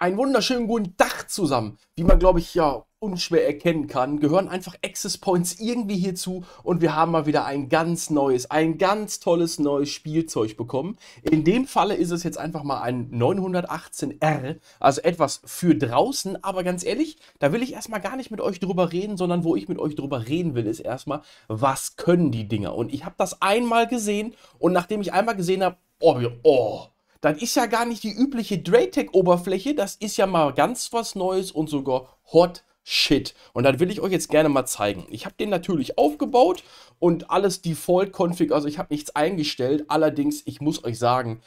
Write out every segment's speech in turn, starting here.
einen wunderschönen guten Dach zusammen. Wie man, glaube ich, ja unschwer erkennen kann, gehören einfach Access Points irgendwie hierzu und wir haben mal wieder ein ganz neues, ein ganz tolles neues Spielzeug bekommen. In dem Falle ist es jetzt einfach mal ein 918R, also etwas für draußen, aber ganz ehrlich, da will ich erstmal gar nicht mit euch drüber reden, sondern wo ich mit euch drüber reden will, ist erstmal, was können die Dinger? Und ich habe das einmal gesehen und nachdem ich einmal gesehen habe, oh, oh, das ist ja gar nicht die übliche Draytech-Oberfläche, das ist ja mal ganz was Neues und sogar Hot Shit. Und das will ich euch jetzt gerne mal zeigen. Ich habe den natürlich aufgebaut und alles Default-Config, also ich habe nichts eingestellt. Allerdings, ich muss euch sagen,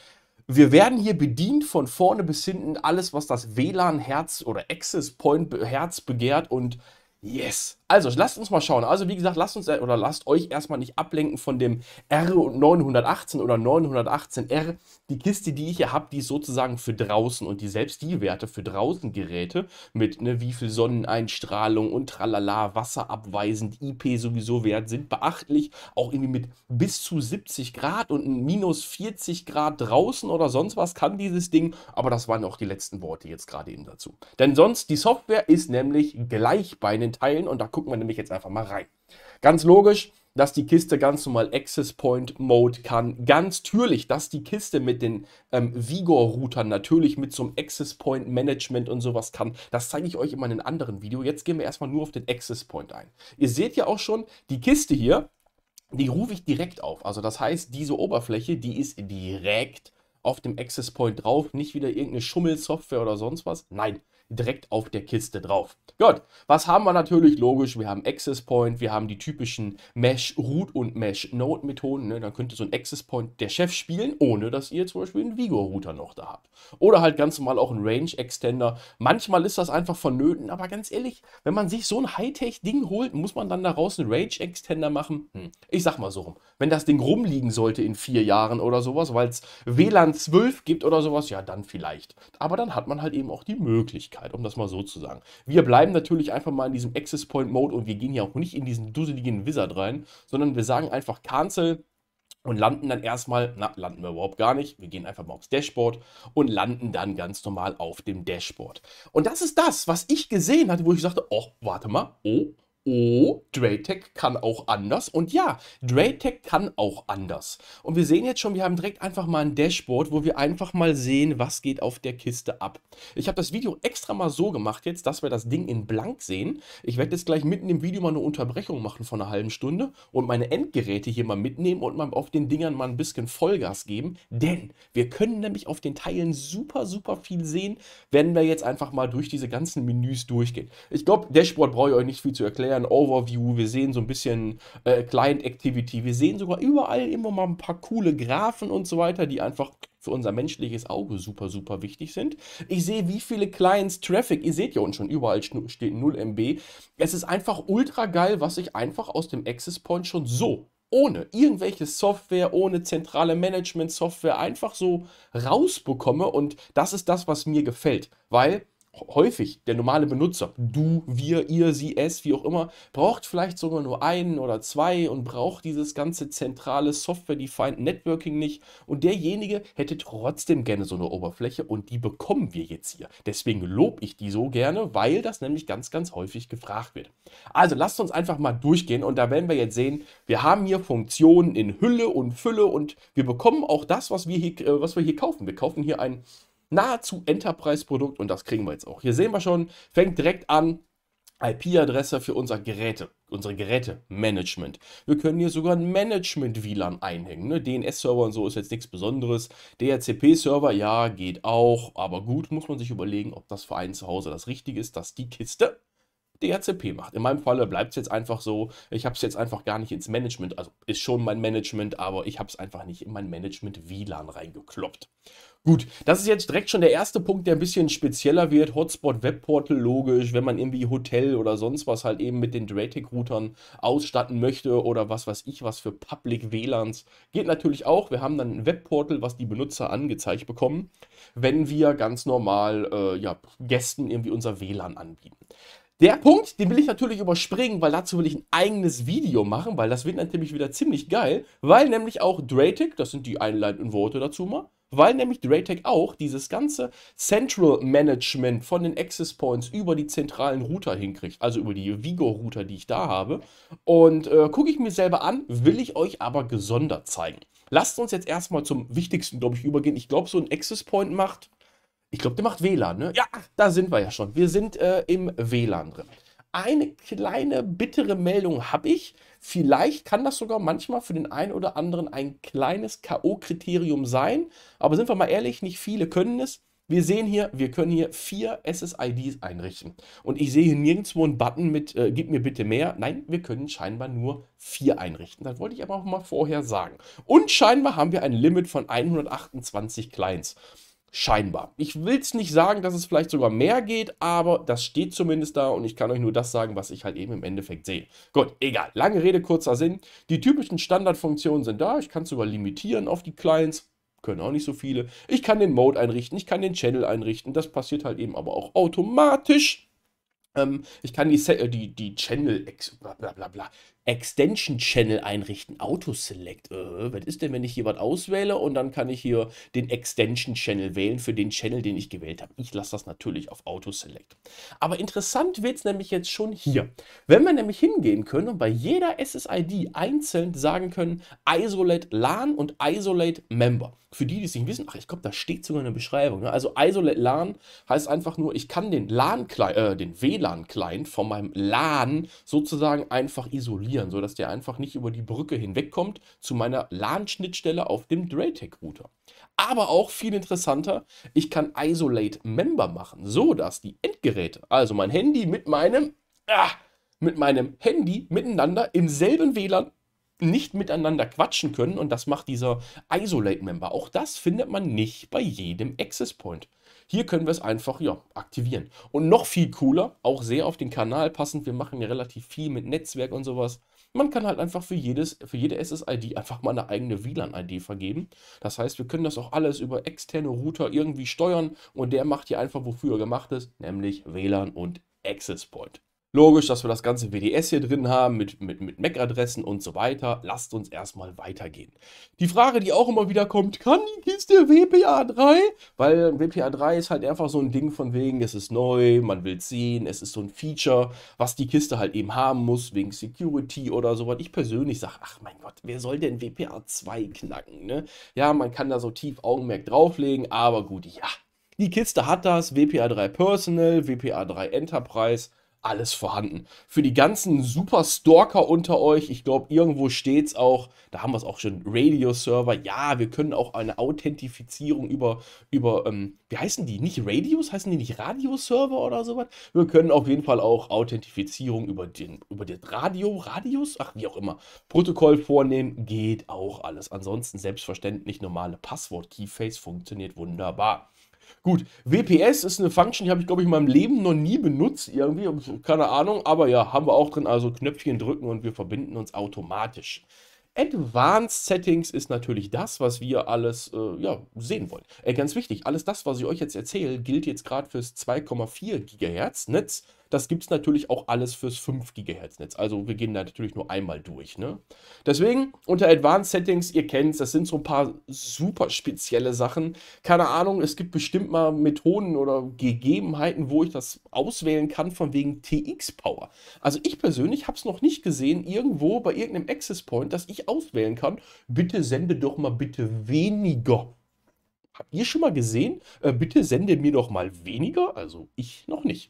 wir werden hier bedient von vorne bis hinten alles, was das WLAN-Herz oder Access Point-Herz begehrt und yes, also, lasst uns mal schauen. Also, wie gesagt, lasst uns äh, oder lasst euch erstmal nicht ablenken von dem R 918 oder 918R. Die Kiste, die ich hier habe, die ist sozusagen für draußen und die selbst die Werte für draußen Geräte mit ne, wie viel Sonneneinstrahlung und tralala, wasserabweisend, IP sowieso Wert sind beachtlich. Auch irgendwie mit bis zu 70 Grad und minus 40 Grad draußen oder sonst was kann dieses Ding. Aber das waren auch die letzten Worte jetzt gerade eben dazu. Denn sonst, die Software ist nämlich gleich bei den Teilen und da guckt gucken wir nämlich jetzt einfach mal rein. Ganz logisch, dass die Kiste ganz normal Access Point Mode kann. Ganz natürlich, dass die Kiste mit den ähm, Vigor-Routern natürlich mit so einem Access Point Management und sowas kann. Das zeige ich euch immer in einem anderen Video. Jetzt gehen wir erstmal nur auf den Access Point ein. Ihr seht ja auch schon, die Kiste hier, die rufe ich direkt auf. Also das heißt, diese Oberfläche, die ist direkt auf dem Access Point drauf. Nicht wieder irgendeine Schummelsoftware oder sonst was. Nein, direkt auf der Kiste drauf. Gut, was haben wir natürlich? Logisch, wir haben Access Point, wir haben die typischen Mesh Root und Mesh Node Methoden. Ne? Dann könnte so ein Access Point der Chef spielen, ohne dass ihr zum Beispiel einen Vigor Router noch da habt. Oder halt ganz normal auch einen Range Extender. Manchmal ist das einfach vonnöten, aber ganz ehrlich, wenn man sich so ein Hightech-Ding holt, muss man dann daraus einen Range Extender machen? Hm. Ich sag mal so rum. Wenn das Ding rumliegen sollte in vier Jahren oder sowas, weil es WLAN 12 gibt oder sowas, ja, dann vielleicht. Aber dann hat man halt eben auch die Möglichkeit. Möglichkeit, um das mal so zu sagen. Wir bleiben natürlich einfach mal in diesem Access Point Mode und wir gehen ja auch nicht in diesen dusseligen Wizard rein, sondern wir sagen einfach Cancel und landen dann erstmal, na, landen wir überhaupt gar nicht. Wir gehen einfach mal aufs Dashboard und landen dann ganz normal auf dem Dashboard. Und das ist das, was ich gesehen hatte, wo ich sagte, oh, warte mal, oh, oh, DrayTech kann auch anders. Und ja, DrayTech kann auch anders. Und wir sehen jetzt schon, wir haben direkt einfach mal ein Dashboard, wo wir einfach mal sehen, was geht auf der Kiste ab. Ich habe das Video extra mal so gemacht jetzt, dass wir das Ding in blank sehen. Ich werde jetzt gleich mitten im Video mal eine Unterbrechung machen von einer halben Stunde und meine Endgeräte hier mal mitnehmen und mal auf den Dingern mal ein bisschen Vollgas geben. Denn wir können nämlich auf den Teilen super, super viel sehen, wenn wir jetzt einfach mal durch diese ganzen Menüs durchgehen. Ich glaube, Dashboard brauche ich euch nicht viel zu erklären ja ein Overview, wir sehen so ein bisschen äh, Client Activity, wir sehen sogar überall immer mal ein paar coole Graphen und so weiter, die einfach für unser menschliches Auge super, super wichtig sind. Ich sehe, wie viele Clients Traffic, ihr seht ja uns schon, überall steht 0 MB. Es ist einfach ultra geil, was ich einfach aus dem Access Point schon so ohne irgendwelche Software, ohne zentrale Management-Software einfach so rausbekomme. Und das ist das, was mir gefällt, weil häufig der normale Benutzer, du, wir, ihr, sie, es, wie auch immer, braucht vielleicht sogar nur einen oder zwei und braucht dieses ganze zentrale Software-Defined Networking nicht. Und derjenige hätte trotzdem gerne so eine Oberfläche und die bekommen wir jetzt hier. Deswegen lobe ich die so gerne, weil das nämlich ganz, ganz häufig gefragt wird. Also lasst uns einfach mal durchgehen und da werden wir jetzt sehen, wir haben hier Funktionen in Hülle und Fülle und wir bekommen auch das, was wir hier, äh, was wir hier kaufen. Wir kaufen hier ein nahezu Enterprise-Produkt und das kriegen wir jetzt auch. Hier sehen wir schon, fängt direkt an, IP-Adresse für unser Geräte, unsere Geräte-Management. Wir können hier sogar ein Management-WLAN einhängen. Ne? DNS-Server und so ist jetzt nichts Besonderes. DHCP-Server, ja, geht auch. Aber gut, muss man sich überlegen, ob das für einen zu Hause das Richtige ist, dass die Kiste DHCP macht. In meinem Fall bleibt es jetzt einfach so. Ich habe es jetzt einfach gar nicht ins Management, also ist schon mein Management, aber ich habe es einfach nicht in mein Management-WLAN reingekloppt. Gut, das ist jetzt direkt schon der erste Punkt, der ein bisschen spezieller wird. Hotspot Webportal logisch, wenn man irgendwie Hotel oder sonst was halt eben mit den Dratic Routern ausstatten möchte oder was weiß ich, was für Public WLANs. Geht natürlich auch. Wir haben dann ein Webportal, was die Benutzer angezeigt bekommen, wenn wir ganz normal äh, ja, Gästen irgendwie unser WLAN anbieten. Der Punkt, den will ich natürlich überspringen, weil dazu will ich ein eigenes Video machen, weil das wird natürlich wieder ziemlich geil, weil nämlich auch Dratic, das sind die einleitenden Worte dazu mal, weil nämlich Raytech auch dieses ganze Central Management von den Access Points über die zentralen Router hinkriegt, also über die Vigo-Router, die ich da habe. Und äh, gucke ich mir selber an, will ich euch aber gesondert zeigen. Lasst uns jetzt erstmal zum Wichtigsten, glaube ich, übergehen. Ich glaube, so ein Access Point macht, ich glaube, der macht WLAN, ne? Ja, da sind wir ja schon. Wir sind äh, im WLAN drin eine kleine bittere Meldung habe ich. Vielleicht kann das sogar manchmal für den einen oder anderen ein kleines K.O.-Kriterium sein. Aber sind wir mal ehrlich, nicht viele können es. Wir sehen hier, wir können hier vier SSIDs einrichten. Und ich sehe hier nirgendwo einen Button mit, äh, gib mir bitte mehr. Nein, wir können scheinbar nur vier einrichten. Das wollte ich aber auch mal vorher sagen. Und scheinbar haben wir ein Limit von 128 Clients. Scheinbar. Ich will es nicht sagen, dass es vielleicht sogar mehr geht, aber das steht zumindest da und ich kann euch nur das sagen, was ich halt eben im Endeffekt sehe. Gut, egal. Lange Rede, kurzer Sinn. Die typischen Standardfunktionen sind da. Ich kann es sogar limitieren auf die Clients. Können auch nicht so viele. Ich kann den Mode einrichten, ich kann den Channel einrichten. Das passiert halt eben aber auch automatisch. Ähm, ich kann die, äh, die, die Channel, bla bla bla, Extension Channel einrichten. Auto-Select. Äh, was ist denn, wenn ich hier was auswähle und dann kann ich hier den Extension Channel wählen für den Channel, den ich gewählt habe. Ich lasse das natürlich auf Auto-Select. Aber interessant wird es nämlich jetzt schon hier. Wenn wir nämlich hingehen können und bei jeder SSID einzeln sagen können, Isolate LAN und Isolate Member. Für die, die es nicht wissen, ach, ich glaube, da steht sogar eine Beschreibung. Ne? Also Isolate LAN heißt einfach nur, ich kann den, LAN äh, den WLAN-Client von meinem LAN sozusagen einfach isolieren installieren, sodass der einfach nicht über die Brücke hinwegkommt zu meiner LAN-Schnittstelle auf dem Draytech-Router. Aber auch viel interessanter, ich kann Isolate Member machen, sodass die Endgeräte, also mein Handy mit meinem, ah, mit meinem Handy miteinander im selben WLAN nicht miteinander quatschen können und das macht dieser Isolate-Member. Auch das findet man nicht bei jedem Access Point. Hier können wir es einfach ja, aktivieren. Und noch viel cooler, auch sehr auf den Kanal passend, wir machen ja relativ viel mit Netzwerk und sowas. Man kann halt einfach für, jedes, für jede SSID einfach mal eine eigene WLAN-ID vergeben. Das heißt, wir können das auch alles über externe Router irgendwie steuern und der macht hier einfach, wofür er gemacht ist, nämlich WLAN und Access Point. Logisch, dass wir das ganze WDS hier drin haben mit, mit, mit MAC-Adressen und so weiter. Lasst uns erstmal weitergehen. Die Frage, die auch immer wieder kommt, kann die Kiste WPA3? Weil WPA3 ist halt einfach so ein Ding von wegen, es ist neu, man will es sehen, es ist so ein Feature, was die Kiste halt eben haben muss, wegen Security oder sowas. Ich persönlich sage, ach mein Gott, wer soll denn WPA2 knacken? Ne? Ja, man kann da so tief Augenmerk drauflegen, aber gut, ja. Die Kiste hat das, WPA3 Personal, WPA3 Enterprise alles vorhanden. Für die ganzen Super Stalker unter euch, ich glaube, irgendwo steht es auch, da haben wir es auch schon, Radio-Server. Ja, wir können auch eine Authentifizierung über, über ähm, wie heißen die? Nicht Radios? Heißen die nicht Radio Server oder sowas? Wir können auf jeden Fall auch Authentifizierung über den, über den Radio, Radius, ach, wie auch immer, Protokoll vornehmen, geht auch alles. Ansonsten selbstverständlich normale Passwort-Keyface funktioniert wunderbar. Gut, WPS ist eine Function, die habe ich, glaube ich, in meinem Leben noch nie benutzt, irgendwie, keine Ahnung, aber ja, haben wir auch drin, also Knöpfchen drücken und wir verbinden uns automatisch. Advanced Settings ist natürlich das, was wir alles äh, ja, sehen wollen. Äh, ganz wichtig, alles das, was ich euch jetzt erzähle, gilt jetzt gerade fürs 2,4 GHz Netz. Das gibt es natürlich auch alles fürs 5 GHz Netz. Also wir gehen da natürlich nur einmal durch. Ne? Deswegen unter Advanced Settings, ihr kennt es, das sind so ein paar super spezielle Sachen. Keine Ahnung, es gibt bestimmt mal Methoden oder Gegebenheiten, wo ich das auswählen kann von wegen TX-Power. Also ich persönlich habe es noch nicht gesehen, irgendwo bei irgendeinem Access Point, dass ich auswählen kann, bitte sende doch mal bitte weniger. Habt ihr schon mal gesehen? Äh, bitte sende mir doch mal weniger. Also ich noch nicht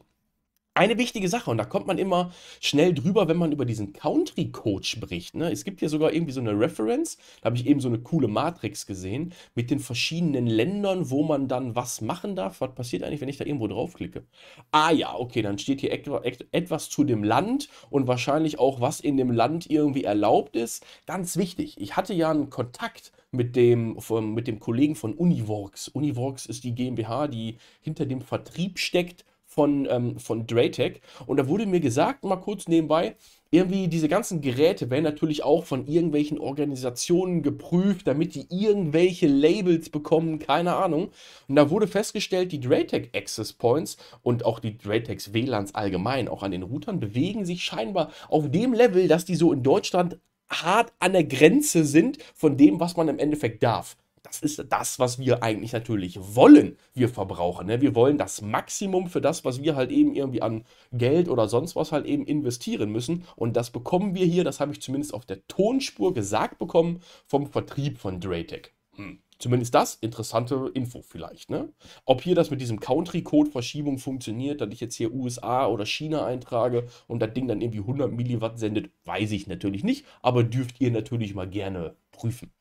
eine wichtige Sache, und da kommt man immer schnell drüber, wenn man über diesen Country Coach spricht. Ne? Es gibt hier sogar irgendwie so eine Reference, da habe ich eben so eine coole Matrix gesehen, mit den verschiedenen Ländern, wo man dann was machen darf. Was passiert eigentlich, wenn ich da irgendwo draufklicke? Ah ja, okay, dann steht hier etwas zu dem Land und wahrscheinlich auch, was in dem Land irgendwie erlaubt ist. Ganz wichtig, ich hatte ja einen Kontakt mit dem, mit dem Kollegen von Univorks. Univorks ist die GmbH, die hinter dem Vertrieb steckt von, ähm, von Draytech. Und da wurde mir gesagt, mal kurz nebenbei, irgendwie diese ganzen Geräte werden natürlich auch von irgendwelchen Organisationen geprüft, damit die irgendwelche Labels bekommen, keine Ahnung. Und da wurde festgestellt, die Draytech Access Points und auch die Draytechs WLANs allgemein, auch an den Routern, bewegen sich scheinbar auf dem Level, dass die so in Deutschland hart an der Grenze sind von dem, was man im Endeffekt darf. Das ist das, was wir eigentlich natürlich wollen, wir Verbraucher. Ne? Wir wollen das Maximum für das, was wir halt eben irgendwie an Geld oder sonst was halt eben investieren müssen. Und das bekommen wir hier, das habe ich zumindest auf der Tonspur gesagt bekommen, vom Vertrieb von Draytech. Hm. Zumindest das, interessante Info vielleicht. Ne? Ob hier das mit diesem Country-Code-Verschiebung funktioniert, dass ich jetzt hier USA oder China eintrage und das Ding dann irgendwie 100 Milliwatt sendet, weiß ich natürlich nicht, aber dürft ihr natürlich mal gerne prüfen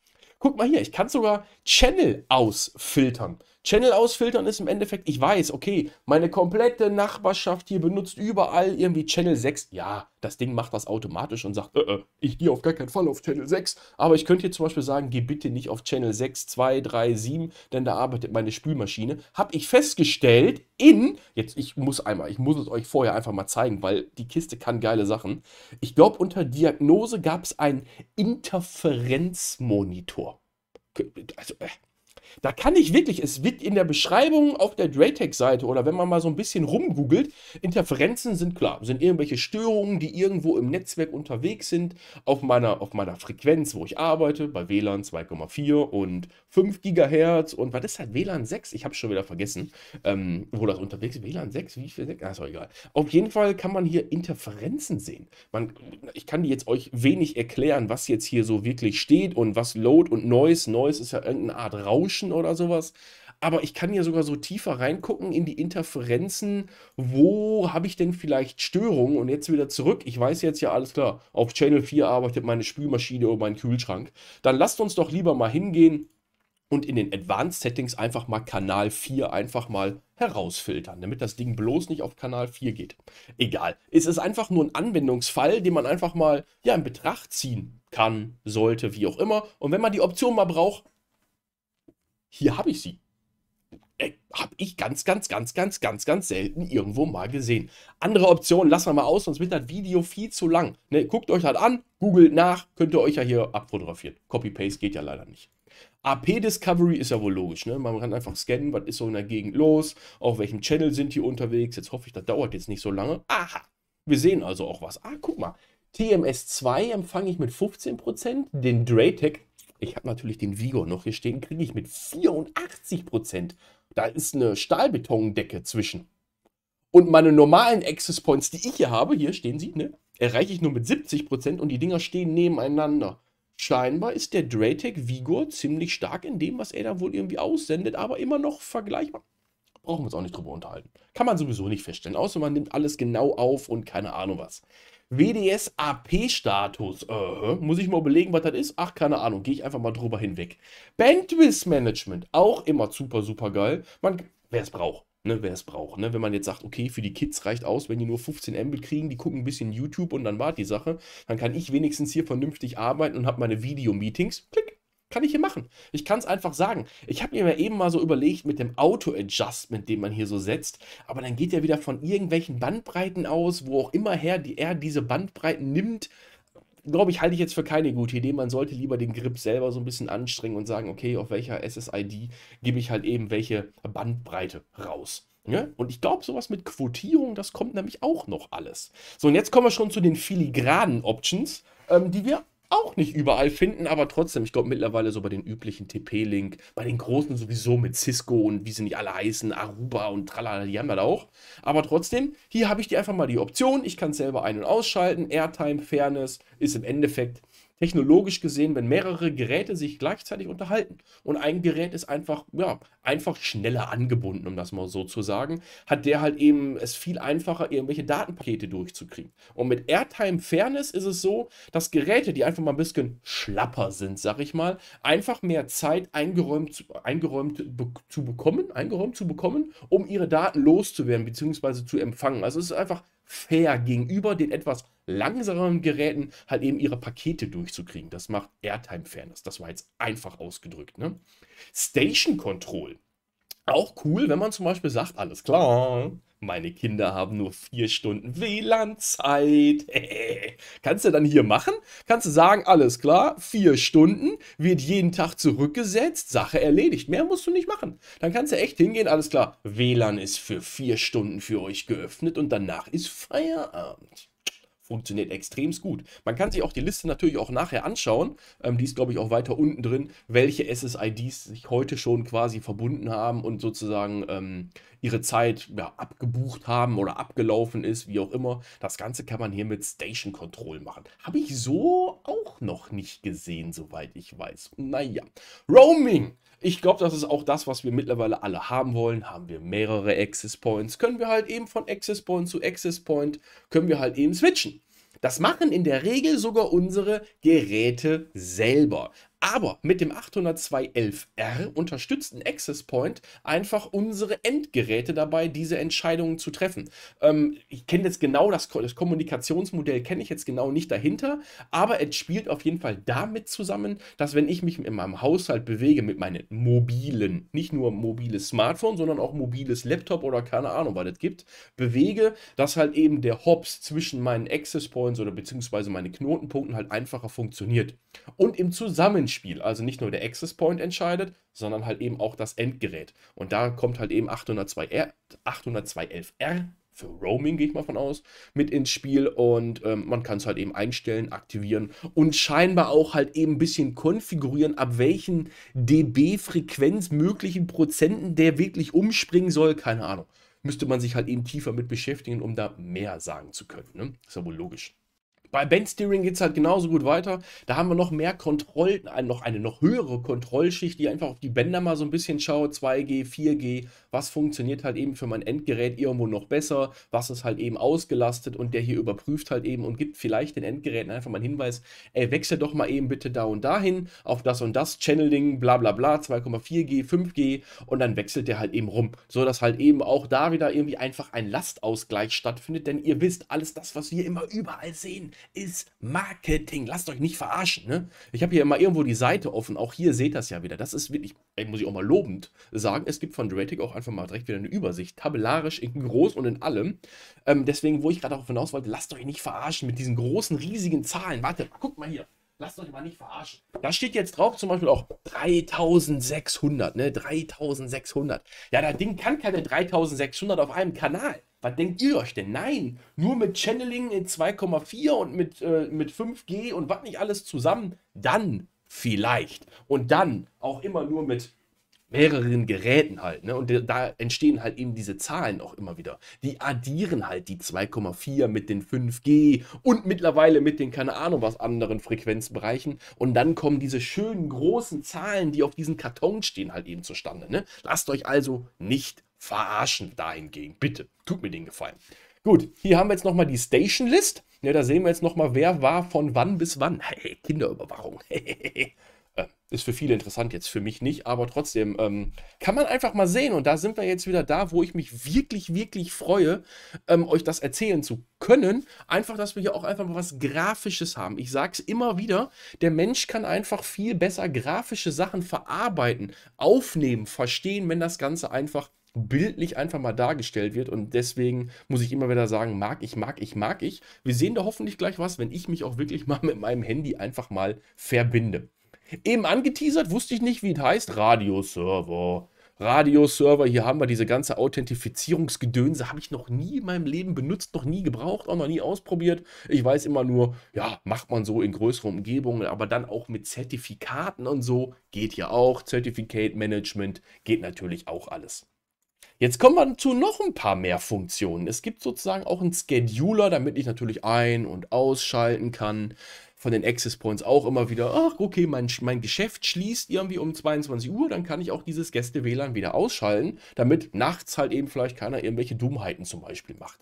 guck mal hier, ich kann sogar Channel ausfiltern. Channel ausfiltern ist im Endeffekt, ich weiß, okay, meine komplette Nachbarschaft hier benutzt überall irgendwie Channel 6. Ja, das Ding macht das automatisch und sagt, äh, äh, ich gehe auf gar keinen Fall auf Channel 6. Aber ich könnte hier zum Beispiel sagen, geh bitte nicht auf Channel 6, 2, 3, 7, denn da arbeitet meine Spülmaschine. Hab ich festgestellt in, jetzt ich muss einmal, ich muss es euch vorher einfach mal zeigen, weil die Kiste kann geile Sachen. Ich glaube, unter Diagnose gab es einen Interferenzmonitor. Also, äh, da kann ich wirklich, es wird in der Beschreibung auf der Draytech-Seite oder wenn man mal so ein bisschen rumgoogelt, Interferenzen sind klar, sind irgendwelche Störungen, die irgendwo im Netzwerk unterwegs sind, auf meiner, auf meiner Frequenz, wo ich arbeite, bei WLAN 2,4 und 5 GHz und was ist halt WLAN 6? Ich habe schon wieder vergessen, ähm, wo das unterwegs ist. WLAN 6, wie viel 6? Ah, ist doch egal. Auf jeden Fall kann man hier Interferenzen sehen. Man, ich kann die jetzt euch wenig erklären, was jetzt hier so wirklich steht und was Load und Noise, Noise ist ja irgendeine Art Rauschen Action oder sowas. Aber ich kann ja sogar so tiefer reingucken in die Interferenzen. Wo habe ich denn vielleicht Störungen? Und jetzt wieder zurück. Ich weiß jetzt ja alles klar. Auf Channel 4 arbeitet meine Spülmaschine oder mein Kühlschrank. Dann lasst uns doch lieber mal hingehen und in den Advanced Settings einfach mal Kanal 4 einfach mal herausfiltern, damit das Ding bloß nicht auf Kanal 4 geht. Egal, es ist einfach nur ein Anwendungsfall, den man einfach mal ja in Betracht ziehen kann, sollte, wie auch immer. Und wenn man die Option mal braucht, hier habe ich sie. Äh, habe ich ganz, ganz, ganz, ganz, ganz, ganz selten irgendwo mal gesehen. Andere Optionen lassen wir mal aus, sonst wird das Video viel zu lang. Ne, guckt euch halt an, googelt nach, könnt ihr euch ja hier abfotografieren. Copy-Paste geht ja leider nicht. AP-Discovery ist ja wohl logisch, ne? Man kann einfach scannen, was ist so in der Gegend los, auf welchem Channel sind die unterwegs. Jetzt hoffe ich, das dauert jetzt nicht so lange. Aha, wir sehen also auch was. Ah, guck mal. TMS2 empfange ich mit 15%, den Draytech ich habe natürlich den Vigor noch hier stehen, kriege ich mit 84 Da ist eine Stahlbetondecke zwischen. Und meine normalen Access Points, die ich hier habe, hier stehen sie, ne? Erreiche ich nur mit 70 und die Dinger stehen nebeneinander. Scheinbar ist der Draytech Vigor ziemlich stark in dem, was er da wohl irgendwie aussendet, aber immer noch vergleichbar. Brauchen wir uns auch nicht drüber unterhalten. Kann man sowieso nicht feststellen, außer man nimmt alles genau auf und keine Ahnung was. WDS-AP-Status. Uh, äh, muss ich mal überlegen, was das ist? Ach, keine Ahnung. Gehe ich einfach mal drüber hinweg. Bandwidth-Management. Auch immer super, super geil. wer es braucht. Ne, wer es braucht. Ne? Wenn man jetzt sagt, okay, für die Kids reicht aus, wenn die nur 15 Mbit kriegen, die gucken ein bisschen YouTube und dann war die Sache, dann kann ich wenigstens hier vernünftig arbeiten und habe meine Video-Meetings. Klick, kann ich hier machen. Ich kann es einfach sagen. Ich habe mir ja eben mal so überlegt mit dem Auto-Adjustment, den man hier so setzt, aber dann geht ja wieder von irgendwelchen Bandbreiten aus, wo auch immer her die, er diese Bandbreiten nimmt. Glaube ich, halte ich jetzt für keine gute Idee. Man sollte lieber den Grip selber so ein bisschen anstrengen und sagen, okay, auf welcher SSID gebe ich halt eben welche Bandbreite raus. Ja? Ne? Und ich glaube, sowas mit Quotierung, das kommt nämlich auch noch alles. So, und jetzt kommen wir schon zu den filigranen Options, ähm, die wir auch nicht überall finden, aber trotzdem, ich glaube mittlerweile so bei den üblichen TP-Link, bei den großen sowieso mit Cisco und wie sie nicht alle heißen, Aruba und tralala, die haben wir da auch. Aber trotzdem, hier habe ich dir einfach mal die Option, ich kann selber ein- und ausschalten, Airtime, Fairness ist im Endeffekt technologisch gesehen, wenn mehrere Geräte sich gleichzeitig unterhalten und ein Gerät ist einfach, ja, einfach schneller angebunden, um das mal so zu sagen, hat der halt eben es viel einfacher, irgendwelche Datenpakete durchzukriegen. Und mit Airtime Fairness ist es so, dass Geräte, die einfach mal ein bisschen schlapper sind, sag ich mal, einfach mehr Zeit eingeräumt, eingeräumt zu bekommen, eingeräumt zu bekommen, um ihre Daten loszuwerden bzw. zu empfangen. Also es ist einfach fair gegenüber den etwas langsameren Geräten halt eben ihre Pakete durchzukriegen. Das macht Airtime Fairness. Das war jetzt einfach ausgedrückt. Ne? Station Control. Auch cool, wenn man zum Beispiel sagt, alles klar, meine Kinder haben nur vier Stunden WLAN-Zeit. kannst du dann hier machen? Kannst du sagen, alles klar, vier Stunden, wird jeden Tag zurückgesetzt, Sache erledigt. Mehr musst du nicht machen. Dann kannst du echt hingehen, alles klar, WLAN ist für vier Stunden für euch geöffnet und danach ist Feierabend funktioniert extremst gut. Man kann sich auch die Liste natürlich auch nachher anschauen. Ähm, die ist, glaube ich, auch weiter unten drin, welche SSIDs sich heute schon quasi verbunden haben und sozusagen ähm, ihre Zeit ja, abgebucht haben oder abgelaufen ist, wie auch immer. Das Ganze kann man hier mit Station Control machen. Habe ich so auch noch nicht gesehen, soweit ich weiß. Naja, Roaming. Ich glaube, das ist auch das, was wir mittlerweile alle haben wollen. Haben wir mehrere Access Points, können wir halt eben von Access Point zu Access Point, können wir halt eben switchen. Das machen in der Regel sogar unsere Geräte selber. Aber mit dem 802.11r unterstützt ein Access Point einfach unsere Endgeräte dabei, diese Entscheidungen zu treffen. Ähm, ich kenne jetzt genau das, das Kommunikationsmodell, kenne ich jetzt genau nicht dahinter, aber es spielt auf jeden Fall damit zusammen, dass wenn ich mich in meinem Haushalt bewege mit meinen mobilen, nicht nur mobiles Smartphone, sondern auch mobiles Laptop oder keine Ahnung, was es gibt, bewege, dass halt eben der Hops zwischen meinen Access Points oder beziehungsweise meinen Knotenpunkten halt einfacher funktioniert. Und im Zusammenspiel Spiel. Also nicht nur der Access Point entscheidet, sondern halt eben auch das Endgerät. Und da kommt halt eben 802R, 802.11r für Roaming gehe ich mal von aus, mit ins Spiel und ähm, man kann es halt eben einstellen, aktivieren und scheinbar auch halt eben ein bisschen konfigurieren, ab welchen dB-Frequenz möglichen Prozenten der wirklich umspringen soll, keine Ahnung. Müsste man sich halt eben tiefer mit beschäftigen, um da mehr sagen zu können. Ne? Ist ja wohl logisch. Bei Bandsteering geht es halt genauso gut weiter. Da haben wir noch mehr Kontrollen, äh, noch eine noch höhere Kontrollschicht, die einfach auf die Bänder mal so ein bisschen schaut. 2G, 4G, was funktioniert halt eben für mein Endgerät irgendwo noch besser, was ist halt eben ausgelastet und der hier überprüft halt eben und gibt vielleicht den Endgeräten einfach mal einen Hinweis, ey, wechsel doch mal eben bitte da und dahin auf das und das Channeling, bla bla bla, 2,4G, 5G und dann wechselt der halt eben rum. So dass halt eben auch da wieder irgendwie einfach ein Lastausgleich stattfindet, denn ihr wisst, alles das, was wir immer überall sehen, ist Marketing. Lasst euch nicht verarschen. Ne? Ich habe hier immer irgendwo die Seite offen. Auch hier seht das ja wieder. Das ist wirklich, ey, muss ich auch mal lobend sagen, es gibt von Dramatic auch einfach mal direkt wieder eine Übersicht. Tabellarisch, in groß und in allem. Ähm, deswegen, wo ich gerade darauf hinaus wollte, lasst euch nicht verarschen mit diesen großen, riesigen Zahlen. Warte, guckt mal hier. Lasst euch mal nicht verarschen. Da steht jetzt drauf zum Beispiel auch 3600, ne? 3600. Ja, das Ding kann keine 3600 auf einem Kanal. Was denkt ihr euch denn? Nein, nur mit Channeling in 2,4 und mit, äh, mit 5G und was nicht alles zusammen, dann vielleicht. Und dann auch immer nur mit mehreren Geräten halt. Ne? Und da entstehen halt eben diese Zahlen auch immer wieder. Die addieren halt die 2,4 mit den 5G und mittlerweile mit den, keine Ahnung was, anderen Frequenzbereichen. Und dann kommen diese schönen großen Zahlen, die auf diesen Karton stehen, halt eben zustande. Ne? Lasst euch also nicht verarschen dahingegen. Bitte, tut mir den Gefallen. Gut, hier haben wir jetzt nochmal die Station List. Ja, da sehen wir jetzt nochmal, wer war von wann bis wann. Hey, Kinderüberwachung. Hey, ähm, ist für viele interessant jetzt, für mich nicht, aber trotzdem ähm, kann man einfach mal sehen. Und da sind wir jetzt wieder da, wo ich mich wirklich, wirklich freue, ähm, euch das erzählen zu können. Einfach, dass wir hier auch einfach mal was Grafisches haben. Ich sage es immer wieder, der Mensch kann einfach viel besser grafische Sachen verarbeiten, aufnehmen, verstehen, wenn das Ganze einfach bildlich einfach mal dargestellt wird. Und deswegen muss ich immer wieder sagen, mag ich, mag ich, mag ich. Wir sehen da hoffentlich gleich was, wenn ich mich auch wirklich mal mit meinem Handy einfach mal verbinde. Eben angeteasert, wusste ich nicht, wie es heißt. Radioserver. Radioserver, hier haben wir diese ganze Authentifizierungsgedönse, habe ich noch nie in meinem Leben benutzt, noch nie gebraucht, auch noch nie ausprobiert. Ich weiß immer nur, ja, macht man so in größeren Umgebungen, aber dann auch mit Zertifikaten und so geht ja auch. Zertifikatmanagement geht natürlich auch alles. Jetzt kommen wir zu noch ein paar mehr Funktionen. Es gibt sozusagen auch einen Scheduler, damit ich natürlich ein- und ausschalten kann. Von den Access Points auch immer wieder, ach okay, mein, mein Geschäft schließt irgendwie um 22 Uhr, dann kann ich auch dieses Gäste-WLAN wieder ausschalten, damit nachts halt eben vielleicht keiner irgendwelche Dummheiten zum Beispiel macht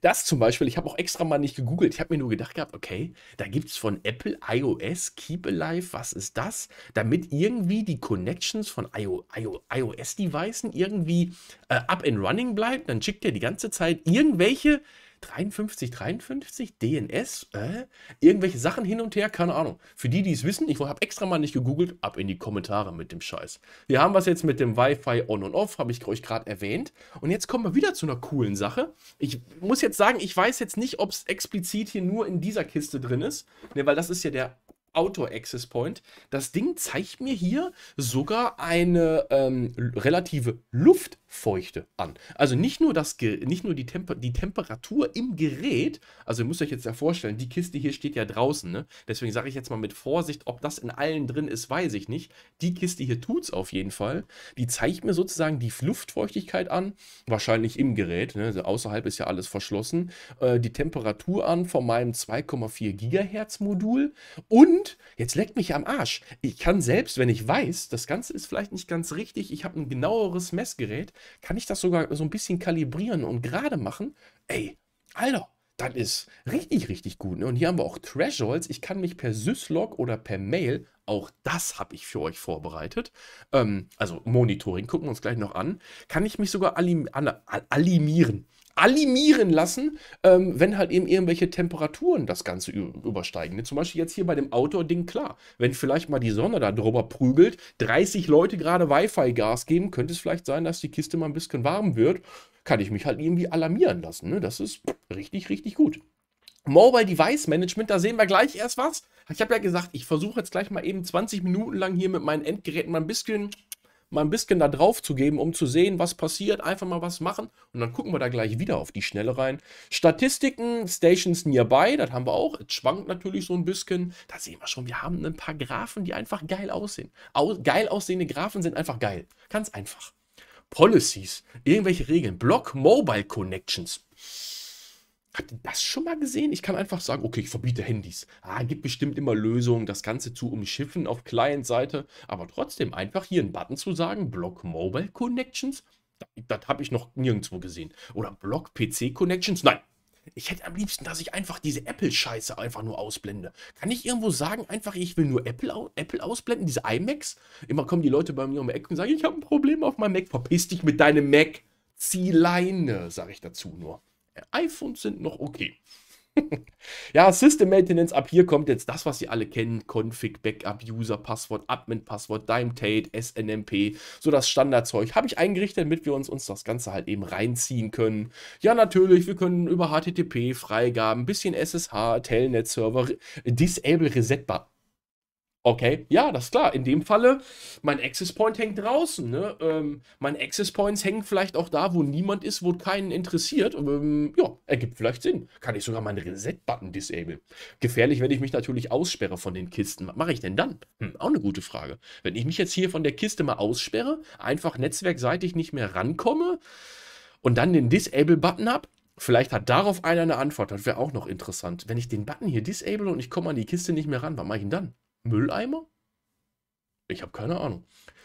das zum Beispiel, ich habe auch extra mal nicht gegoogelt. Ich habe mir nur gedacht gehabt, okay, da gibt es von Apple iOS, Keep Alive, was ist das? Damit irgendwie die Connections von iOS-Devicen irgendwie äh, up and running bleibt, dann schickt er die ganze Zeit irgendwelche 53, 53, DNS, äh, irgendwelche Sachen hin und her, keine Ahnung. Für die, die es wissen, ich habe extra mal nicht gegoogelt, ab in die Kommentare mit dem Scheiß. Wir haben was jetzt mit dem Wi-Fi on und off, habe ich euch gerade erwähnt. Und jetzt kommen wir wieder zu einer coolen Sache. Ich muss jetzt sagen, ich weiß jetzt nicht, ob es explizit hier nur in dieser Kiste drin ist, ne, weil das ist ja der Outdoor Access Point. Das Ding zeigt mir hier sogar eine ähm, relative Luft Feuchte an. Also nicht nur, das nicht nur die, Temper die Temperatur im Gerät, also ihr müsst euch jetzt ja vorstellen, die Kiste hier steht ja draußen, ne? deswegen sage ich jetzt mal mit Vorsicht, ob das in allen drin ist, weiß ich nicht. Die Kiste hier tut es auf jeden Fall. Die zeigt mir sozusagen die Luftfeuchtigkeit an, wahrscheinlich im Gerät, ne? also außerhalb ist ja alles verschlossen, äh, die Temperatur an von meinem 2,4 Gigahertz Modul und, jetzt leckt mich am Arsch, ich kann selbst, wenn ich weiß, das Ganze ist vielleicht nicht ganz richtig, ich habe ein genaueres Messgerät, kann ich das sogar so ein bisschen kalibrieren und gerade machen. Ey, Alter, das ist richtig, richtig gut. Ne? Und hier haben wir auch Thresholds. Ich kann mich per Syslog oder per Mail, auch das habe ich für euch vorbereitet, ähm, also Monitoring, gucken wir uns gleich noch an, kann ich mich sogar alim animieren animieren lassen, ähm, wenn halt eben irgendwelche Temperaturen das Ganze übersteigen. Denn zum Beispiel jetzt hier bei dem Outdoor-Ding klar, wenn vielleicht mal die Sonne da drüber prügelt, 30 Leute gerade Wi-Fi-Gas geben, könnte es vielleicht sein, dass die Kiste mal ein bisschen warm wird. Kann ich mich halt irgendwie alarmieren lassen. Ne? Das ist richtig, richtig gut. Mobile Device Management, da sehen wir gleich erst was. Ich habe ja gesagt, ich versuche jetzt gleich mal eben 20 Minuten lang hier mit meinen Endgeräten mal ein bisschen mal ein bisschen da drauf zu geben, um zu sehen, was passiert. Einfach mal was machen und dann gucken wir da gleich wieder auf die Schnelle rein. Statistiken, Stations nearby, das haben wir auch. Es schwankt natürlich so ein bisschen. Da sehen wir schon, wir haben ein paar Graphen, die einfach geil aussehen. Au geil aussehende Graphen sind einfach geil. Ganz einfach. Policies, irgendwelche Regeln, Block Mobile Connections. Habt ihr das schon mal gesehen? Ich kann einfach sagen, okay, ich verbiete Handys. Ah, gibt bestimmt immer Lösungen, das Ganze zu umschiffen auf Client-Seite. Aber trotzdem einfach hier einen Button zu sagen, Block Mobile Connections, das, das habe ich noch nirgendwo gesehen. Oder Block PC Connections, nein. Ich hätte am liebsten, dass ich einfach diese Apple-Scheiße einfach nur ausblende. Kann ich irgendwo sagen, einfach, ich will nur Apple, Apple ausblenden, diese iMacs? Immer kommen die Leute bei mir um die Ecke und sagen, ich habe ein Problem auf meinem Mac. Verpiss dich mit deinem Mac. Zieh Leine, sage ich dazu nur iPhones sind noch okay. ja, System Maintenance, ab hier kommt jetzt das, was Sie alle kennen: Config, Backup, User, Passwort, Admin, Passwort, Dimetate, SNMP, so das Standardzeug. Habe ich eingerichtet, damit wir uns, uns das Ganze halt eben reinziehen können. Ja, natürlich, wir können über HTTP, Freigaben, bisschen SSH, Telnet-Server, Disable Resetbar. Okay, ja, das ist klar. In dem Falle, mein Access Point hängt draußen. Ne? Ähm, mein Access Points hängen vielleicht auch da, wo niemand ist, wo keinen interessiert. Ähm, ja, ergibt vielleicht Sinn. Kann ich sogar meinen Reset-Button disable. Gefährlich, wenn ich mich natürlich aussperre von den Kisten. Was mache ich denn dann? Hm, auch eine gute Frage. Wenn ich mich jetzt hier von der Kiste mal aussperre, einfach netzwerkseitig nicht mehr rankomme und dann den Disable-Button habe, Vielleicht hat darauf einer eine Antwort. Das wäre auch noch interessant. Wenn ich den Button hier disable und ich komme an die Kiste nicht mehr ran, was mache ich denn dann? Mülleimer? Ich habe keine Ahnung.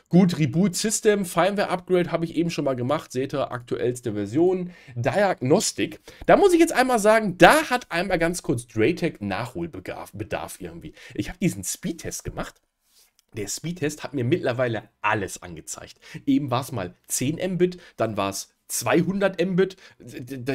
Gut, Reboot System, Firmware Upgrade habe ich eben schon mal gemacht. Seht ihr, aktuellste Version. Diagnostik. Da muss ich jetzt einmal sagen, da hat einmal ganz kurz Draytech Nachholbedarf irgendwie. Ich habe diesen Speedtest gemacht. Der Speedtest hat mir mittlerweile alles angezeigt. Eben war es mal 10 Mbit, dann war es 200 Mbit,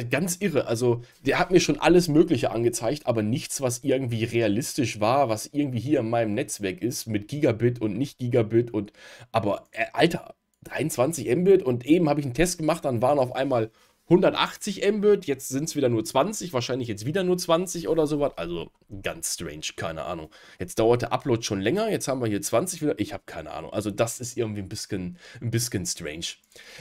ganz irre. Also, der hat mir schon alles Mögliche angezeigt, aber nichts, was irgendwie realistisch war, was irgendwie hier in meinem Netzwerk ist, mit Gigabit und nicht Gigabit und, aber, äh, Alter, 23 Mbit und eben habe ich einen Test gemacht, dann waren auf einmal 180 Mbit, jetzt sind es wieder nur 20, wahrscheinlich jetzt wieder nur 20 oder sowas. Also ganz strange, keine Ahnung. Jetzt dauert der Upload schon länger, jetzt haben wir hier 20 wieder. Ich habe keine Ahnung. Also das ist irgendwie ein bisschen, ein bisschen strange.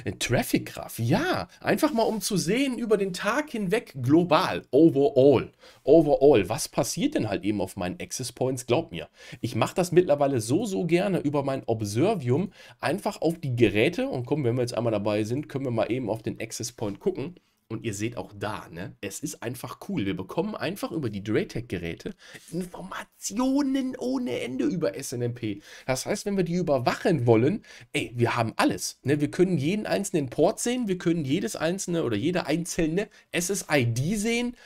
Äh, Traffic Graph, ja, einfach mal um zu sehen über den Tag hinweg global, overall, overall, was passiert denn halt eben auf meinen Access Points, glaub mir. Ich mache das mittlerweile so, so gerne über mein Observium, einfach auf die Geräte und komm, wenn wir jetzt einmal dabei sind, können wir mal eben auf den Access Point gucken gucken. Und ihr seht auch da, ne? Es ist einfach cool. Wir bekommen einfach über die Draytech-Geräte Informationen ohne Ende über SNMP. Das heißt, wenn wir die überwachen wollen, ey, wir haben alles. Ne? Wir können jeden einzelnen Port sehen, wir können jedes einzelne oder jede einzelne SSID sehen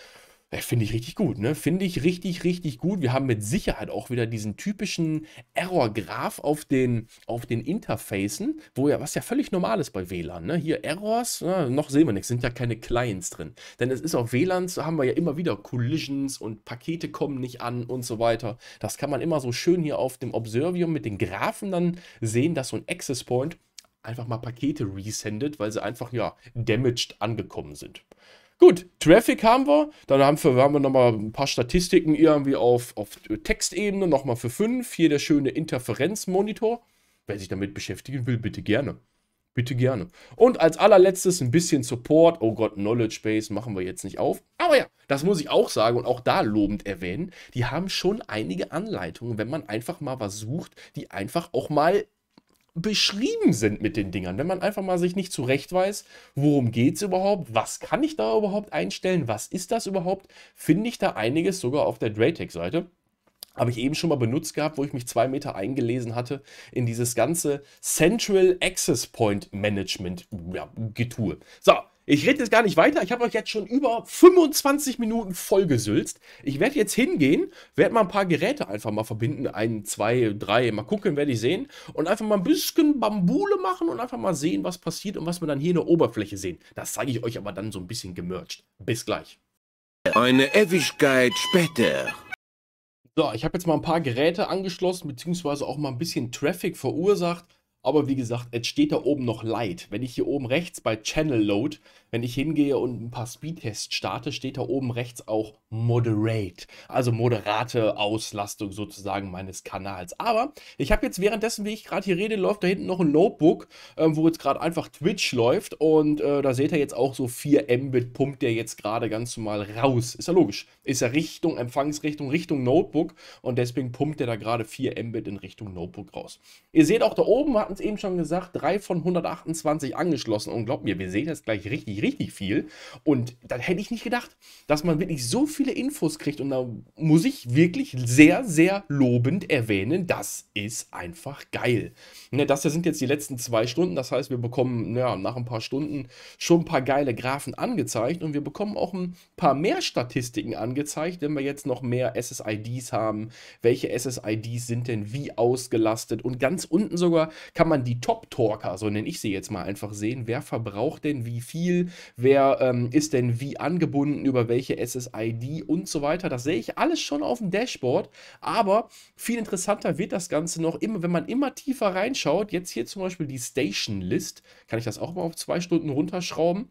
Finde ich richtig gut, ne? Finde ich richtig, richtig gut. Wir haben mit Sicherheit auch wieder diesen typischen Error-Graph auf den, auf den Interfacen, wo ja, was ja völlig normal ist bei WLAN. Ne? Hier Errors, ja, ne? noch sehen wir nichts, sind ja keine Clients drin. Denn es ist auf WLANs, haben wir ja immer wieder Collisions und Pakete kommen nicht an und so weiter. Das kann man immer so schön hier auf dem Observium mit den Graphen dann sehen, dass so ein Access Point einfach mal Pakete resendet, weil sie einfach ja damaged angekommen sind. Gut, Traffic haben wir. Dann haben wir, haben wir nochmal ein paar Statistiken irgendwie auf, auf Textebene, nochmal für 5. Hier der schöne Interferenzmonitor. Wer sich damit beschäftigen will, bitte gerne. Bitte gerne. Und als allerletztes ein bisschen Support. Oh Gott, Knowledge Base machen wir jetzt nicht auf. Aber ja, das muss ich auch sagen und auch da lobend erwähnen. Die haben schon einige Anleitungen, wenn man einfach mal was sucht, die einfach auch mal beschrieben sind mit den Dingern. Wenn man einfach mal sich nicht zurecht weiß, worum geht es überhaupt, was kann ich da überhaupt einstellen, was ist das überhaupt, finde ich da einiges sogar auf der Draytech-Seite. Habe ich eben schon mal benutzt gehabt, wo ich mich zwei Meter eingelesen hatte in dieses ganze Central Access Point Management ja, Getue. So, ich rede jetzt gar nicht weiter. Ich habe euch jetzt schon über 25 Minuten vollgesülzt. Ich werde jetzt hingehen, werde mal ein paar Geräte einfach mal verbinden. Ein, zwei, drei. Mal gucken, werde ich sehen. Und einfach mal ein bisschen Bambule machen und einfach mal sehen, was passiert und was wir dann hier in der Oberfläche sehen. Das zeige ich euch aber dann so ein bisschen gemercht. Bis gleich. Eine Ewigkeit später. So, ich habe jetzt mal ein paar Geräte angeschlossen, beziehungsweise auch mal ein bisschen Traffic verursacht. Aber wie gesagt, es steht da oben noch Light. Wenn ich hier oben rechts bei Channel Load, wenn ich hingehe und ein paar Speedtests starte, steht da oben rechts auch Moderate. Also moderate Auslastung sozusagen meines Kanals. Aber ich habe jetzt währenddessen, wie ich gerade hier rede, läuft da hinten noch ein Notebook, äh, wo jetzt gerade einfach Twitch läuft. Und äh, da seht ihr jetzt auch so 4 Mbit pumpt der jetzt gerade ganz normal raus. Ist ja logisch. Ist ja Richtung Empfangsrichtung, Richtung Notebook. Und deswegen pumpt der da gerade 4 Mbit in Richtung Notebook raus. Ihr seht auch da oben hat ein es eben schon gesagt, drei von 128 angeschlossen. Und glaubt mir, wir sehen jetzt gleich richtig, richtig viel. Und dann hätte ich nicht gedacht, dass man wirklich so viele Infos kriegt. Und da muss ich wirklich sehr, sehr lobend erwähnen, das ist einfach geil. Ne, das hier sind jetzt die letzten zwei Stunden. Das heißt, wir bekommen ja, nach ein paar Stunden schon ein paar geile Graphen angezeigt. Und wir bekommen auch ein paar mehr Statistiken angezeigt, wenn wir jetzt noch mehr SSIDs haben. Welche SSIDs sind denn wie ausgelastet? Und ganz unten sogar kann man man die Top-Talker, so nenne ich sie jetzt mal einfach sehen, wer verbraucht denn wie viel, wer ähm, ist denn wie angebunden, über welche SSID und so weiter. Das sehe ich alles schon auf dem Dashboard, aber viel interessanter wird das Ganze noch, immer, wenn man immer tiefer reinschaut. Jetzt hier zum Beispiel die Station List, kann ich das auch mal auf zwei Stunden runterschrauben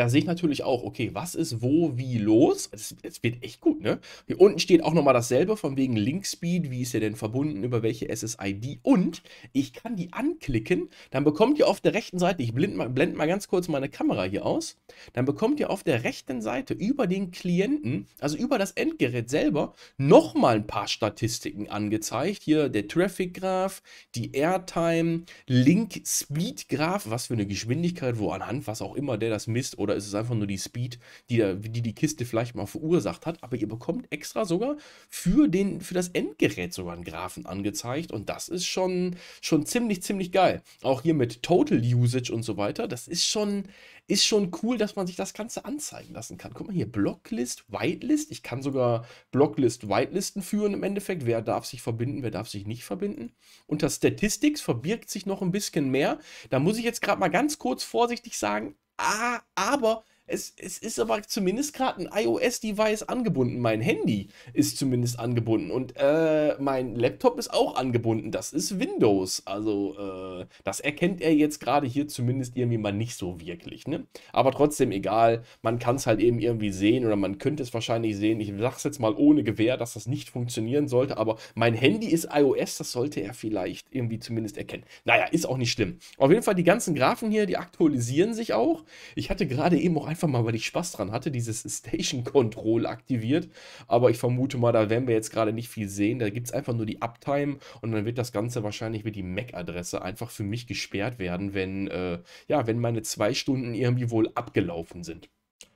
da sehe ich natürlich auch, okay, was ist wo, wie los? Es wird echt gut, ne? Hier unten steht auch nochmal dasselbe von wegen Linkspeed, wie ist er denn verbunden, über welche SSID und ich kann die anklicken, dann bekommt ihr auf der rechten Seite, ich blende mal, blend mal ganz kurz meine Kamera hier aus, dann bekommt ihr auf der rechten Seite über den Klienten, also über das Endgerät selber, nochmal ein paar Statistiken angezeigt. Hier der Traffic Graph, die Airtime, Link Speed Graph, was für eine Geschwindigkeit, wo anhand was auch immer der das misst oder oder ist es einfach nur die Speed, die, der, die die Kiste vielleicht mal verursacht hat, aber ihr bekommt extra sogar für, den, für das Endgerät sogar einen Graphen angezeigt und das ist schon, schon ziemlich, ziemlich geil. Auch hier mit Total Usage und so weiter, das ist schon, ist schon cool, dass man sich das Ganze anzeigen lassen kann. Guck mal hier, Blocklist, Whitelist, ich kann sogar Blocklist, Whitelisten führen im Endeffekt, wer darf sich verbinden, wer darf sich nicht verbinden. Unter Statistics verbirgt sich noch ein bisschen mehr, da muss ich jetzt gerade mal ganz kurz vorsichtig sagen, Ah, aber es, es ist aber zumindest gerade ein iOS-Device angebunden. Mein Handy ist zumindest angebunden und äh, mein Laptop ist auch angebunden. Das ist Windows. Also äh, das erkennt er jetzt gerade hier zumindest irgendwie mal nicht so wirklich. Ne? Aber trotzdem egal. Man kann es halt eben irgendwie sehen oder man könnte es wahrscheinlich sehen. Ich sage es jetzt mal ohne Gewehr, dass das nicht funktionieren sollte. Aber mein Handy ist iOS. Das sollte er vielleicht irgendwie zumindest erkennen. Naja, ist auch nicht schlimm. Auf jeden Fall die ganzen Graphen hier, die aktualisieren sich auch. Ich hatte gerade eben auch einfach einfach mal, weil ich Spaß dran hatte, dieses Station Control aktiviert. Aber ich vermute mal, da werden wir jetzt gerade nicht viel sehen. Da gibt es einfach nur die Uptime und dann wird das Ganze wahrscheinlich mit die MAC-Adresse einfach für mich gesperrt werden, wenn, äh, ja, wenn meine zwei Stunden irgendwie wohl abgelaufen sind.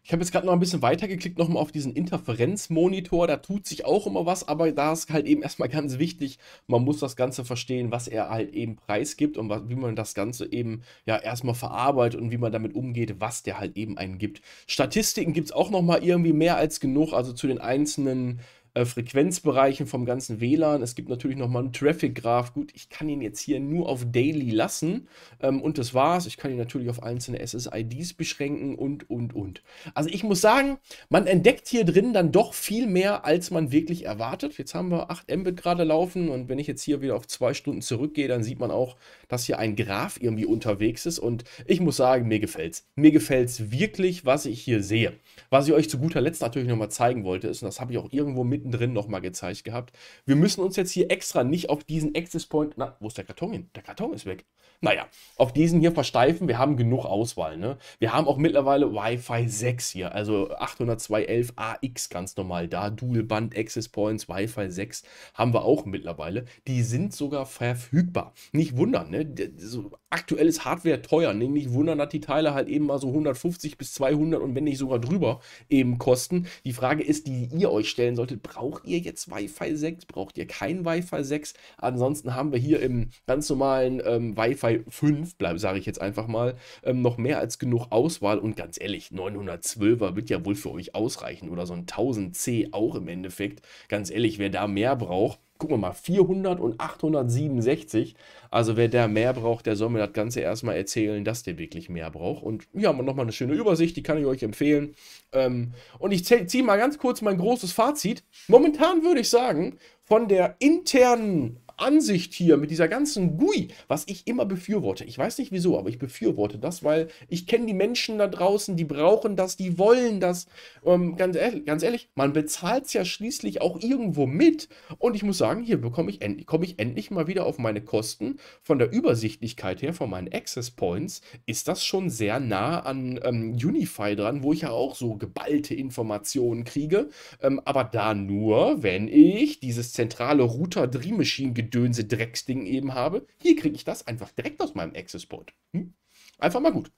Ich habe jetzt gerade noch ein bisschen weitergeklickt, nochmal auf diesen Interferenzmonitor. Da tut sich auch immer was, aber da ist halt eben erstmal ganz wichtig, man muss das Ganze verstehen, was er halt eben preisgibt und was, wie man das Ganze eben ja erstmal verarbeitet und wie man damit umgeht, was der halt eben einen gibt. Statistiken gibt es auch nochmal irgendwie mehr als genug, also zu den einzelnen äh, Frequenzbereichen vom ganzen WLAN. Es gibt natürlich nochmal einen Traffic Graph. Gut, ich kann ihn jetzt hier nur auf Daily lassen ähm, und das war's. Ich kann ihn natürlich auf einzelne SSIDs beschränken und, und, und. Also ich muss sagen, man entdeckt hier drin dann doch viel mehr, als man wirklich erwartet. Jetzt haben wir 8 Mbit gerade laufen und wenn ich jetzt hier wieder auf zwei Stunden zurückgehe, dann sieht man auch, dass hier ein Graf irgendwie unterwegs ist und ich muss sagen, mir gefällt es. Mir gefällt es wirklich, was ich hier sehe. Was ich euch zu guter Letzt natürlich nochmal zeigen wollte, ist, und das habe ich auch irgendwo mittendrin nochmal gezeigt gehabt, wir müssen uns jetzt hier extra nicht auf diesen Access Point, na, wo ist der Karton hin? Der Karton ist weg. Naja, auf diesen hier versteifen, wir haben genug Auswahl. Ne? Wir haben auch mittlerweile Wi-Fi 6 hier, also 802.11 AX ganz normal da, Dual-Band, Access Points, Wi-Fi 6 haben wir auch mittlerweile. Die sind sogar verfügbar. Nicht wundern, ne? so aktuelles Hardware teuer. Ne? Nicht wundern, dass die Teile halt eben mal so 150 bis 200 und wenn nicht sogar drüber eben kosten. Die Frage ist, die ihr euch stellen solltet, braucht ihr jetzt Wi-Fi 6? Braucht ihr kein Wi-Fi 6? Ansonsten haben wir hier im ganz normalen ähm, Wi-Fi 5, sage ich jetzt einfach mal, ähm, noch mehr als genug Auswahl und ganz ehrlich, 912er wird ja wohl für euch ausreichen oder so ein 1000C auch im Endeffekt. Ganz ehrlich, wer da mehr braucht, gucken wir mal, 400 und 867. Also wer da mehr braucht, der soll mir das Ganze erstmal erzählen, dass der wirklich mehr braucht. Und hier haben wir nochmal eine schöne Übersicht, die kann ich euch empfehlen. Ähm, und ich ziehe mal ganz kurz mein großes Fazit. Momentan würde ich sagen, von der internen Ansicht hier, mit dieser ganzen GUI, was ich immer befürworte. Ich weiß nicht wieso, aber ich befürworte das, weil ich kenne die Menschen da draußen, die brauchen das, die wollen das. Ähm, ganz, ehrlich, ganz ehrlich, man bezahlt es ja schließlich auch irgendwo mit. Und ich muss sagen, hier bekomme ich endlich, komme ich endlich mal wieder auf meine Kosten. Von der Übersichtlichkeit her, von meinen Access Points, ist das schon sehr nah an ähm, Unify dran, wo ich ja auch so geballte Informationen kriege. Ähm, aber da nur, wenn ich dieses zentrale Router Dream Machine Gedönse Drecksding eben habe. Hier kriege ich das einfach direkt aus meinem Access Point. Hm? Einfach mal gut.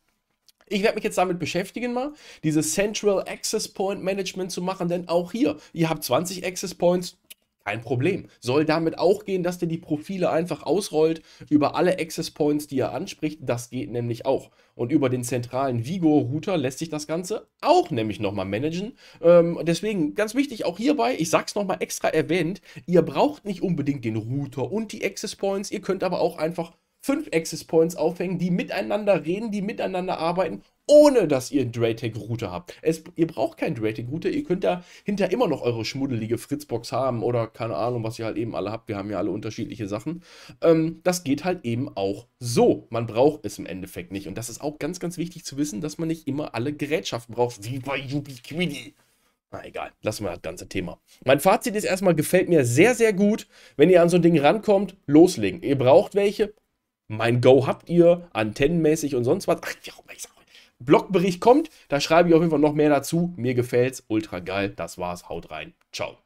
Ich werde mich jetzt damit beschäftigen, mal dieses Central Access Point Management zu machen, denn auch hier, ihr habt 20 Access Points, kein Problem. Soll damit auch gehen, dass der die Profile einfach ausrollt über alle Access Points, die er anspricht. Das geht nämlich auch. Und über den zentralen Vigo-Router lässt sich das Ganze auch nämlich nochmal managen. Ähm, deswegen ganz wichtig auch hierbei, ich sag's nochmal extra erwähnt, ihr braucht nicht unbedingt den Router und die Access Points. Ihr könnt aber auch einfach fünf Access Points aufhängen, die miteinander reden, die miteinander arbeiten, ohne dass ihr einen Draytech-Router habt. Es, ihr braucht keinen Draytech-Router, ihr könnt da hinter immer noch eure schmuddelige Fritzbox haben oder keine Ahnung, was ihr halt eben alle habt. Wir haben ja alle unterschiedliche Sachen. Ähm, das geht halt eben auch so. Man braucht es im Endeffekt nicht. Und das ist auch ganz, ganz wichtig zu wissen, dass man nicht immer alle Gerätschaften braucht, wie bei Ubiquiti. Na egal, lassen wir das ganze Thema. Mein Fazit ist erstmal, gefällt mir sehr, sehr gut. Wenn ihr an so ein Ding rankommt, loslegen. Ihr braucht welche, mein Go habt ihr, antennenmäßig und sonst was. Ach, ja, ich sag, Blogbericht kommt, da schreibe ich auf jeden Fall noch mehr dazu. Mir gefällt's, ultra geil. Das war's, haut rein. Ciao.